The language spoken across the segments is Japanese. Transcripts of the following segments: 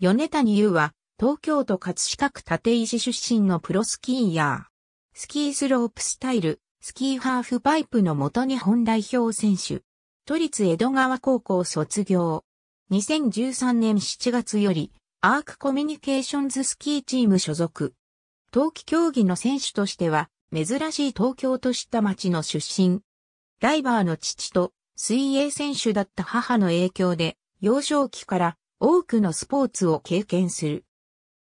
米谷優は、東京都葛飾区立石出身のプロスキーヤー。スキースロープスタイル、スキーハーフパイプの元日本代表選手。都立江戸川高校卒業。2013年7月より、アークコミュニケーションズスキーチーム所属。冬季競技の選手としては、珍しい東京都した町の出身。ダイバーの父と、水泳選手だった母の影響で、幼少期から多くのスポーツを経験する。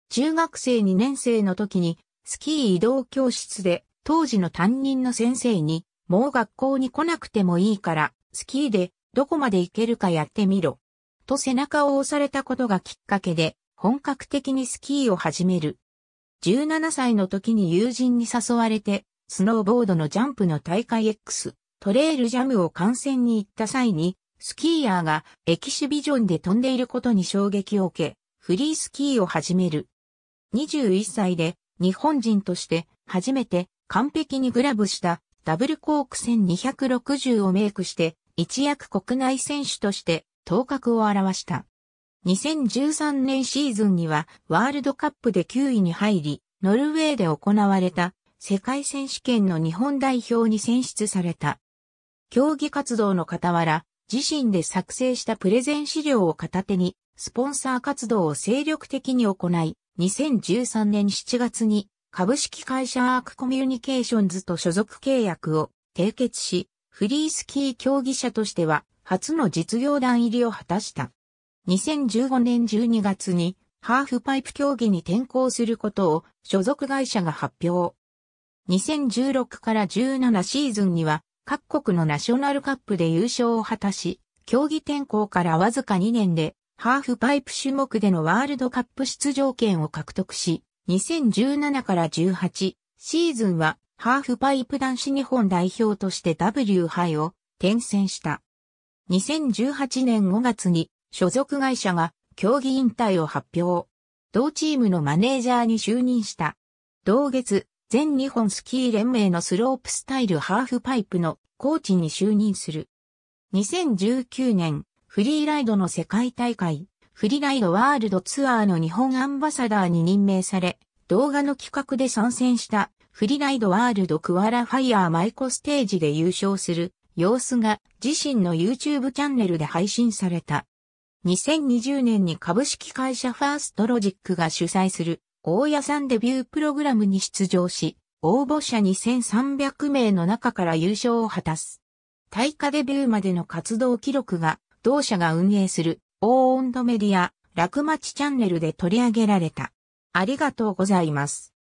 中学生2年生の時にスキー移動教室で当時の担任の先生にもう学校に来なくてもいいからスキーでどこまで行けるかやってみろと背中を押されたことがきっかけで本格的にスキーを始める。17歳の時に友人に誘われてスノーボードのジャンプの大会 X トレイルジャムを観戦に行った際にスキーヤーがエキシビジョンで飛んでいることに衝撃を受け、フリースキーを始める。21歳で日本人として初めて完璧にグラブしたダブルコーク1260をメイクして一躍国内選手として頭角を現した。2013年シーズンにはワールドカップで9位に入り、ノルウェーで行われた世界選手権の日本代表に選出された。競技活動の傍ら、自身で作成したプレゼン資料を片手に、スポンサー活動を精力的に行い、2013年7月に株式会社アークコミュニケーションズと所属契約を締結し、フリースキー競技者としては初の実業団入りを果たした。2015年12月にハーフパイプ競技に転向することを所属会社が発表。2016から17シーズンには各国のナショナルカップで優勝を果たし、競技転向からわずか2年で、ハーフパイプ種目でのワールドカップ出場権を獲得し、2017から18シーズンは、ハーフパイプ男子日本代表として W 杯を転戦した。2018年5月に所属会社が競技引退を発表。同チームのマネージャーに就任した。同月、全日本スキー連盟のスロープスタイルハーフパイプのコーチに就任する。2019年、フリーライドの世界大会、フリーライドワールドツアーの日本アンバサダーに任命され、動画の企画で参戦したフリーライドワールドクワラファイアーマイコステージで優勝する様子が自身の YouTube チャンネルで配信された。2020年に株式会社ファーストロジックが主催する大屋さんデビュープログラムに出場し、応募者2300名の中から優勝を果たす。大化デビューまでの活動記録が、同社が運営する、オーンドメディア、楽町チャンネルで取り上げられた。ありがとうございます。